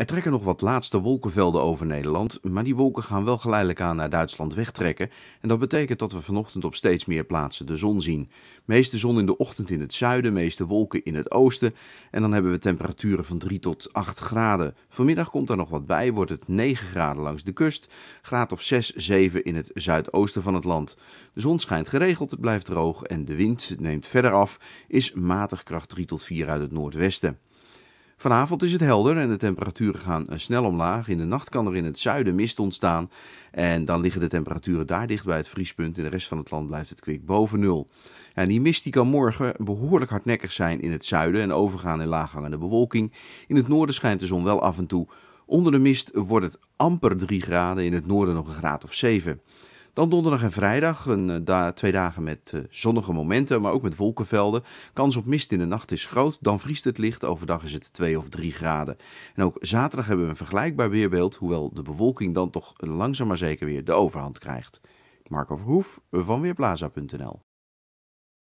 Er trekken nog wat laatste wolkenvelden over Nederland, maar die wolken gaan wel geleidelijk aan naar Duitsland wegtrekken. En dat betekent dat we vanochtend op steeds meer plaatsen de zon zien. Meeste zon in de ochtend in het zuiden, meeste wolken in het oosten. En dan hebben we temperaturen van 3 tot 8 graden. Vanmiddag komt er nog wat bij, wordt het 9 graden langs de kust, graad of 6, 7 in het zuidoosten van het land. De zon schijnt geregeld, het blijft droog en de wind neemt verder af, is matig kracht 3 tot 4 uit het noordwesten. Vanavond is het helder en de temperaturen gaan eh, snel omlaag. In de nacht kan er in het zuiden mist ontstaan. En dan liggen de temperaturen daar dicht bij het vriespunt. In de rest van het land blijft het kwik boven nul. En die mist die kan morgen behoorlijk hardnekkig zijn in het zuiden en overgaan in laaghangende bewolking. In het noorden schijnt de zon wel af en toe. Onder de mist wordt het amper 3 graden, in het noorden nog een graad of 7. Dan donderdag en vrijdag, een, eh, twee dagen met eh, zonnige momenten, maar ook met wolkenvelden. Kans op mist in de nacht is groot, dan vriest het licht, overdag is het 2 of 3 graden. En ook zaterdag hebben we een vergelijkbaar weerbeeld, hoewel de bewolking dan toch langzaam maar zeker weer de overhand krijgt. Marco Verhoef van Weerplaza.nl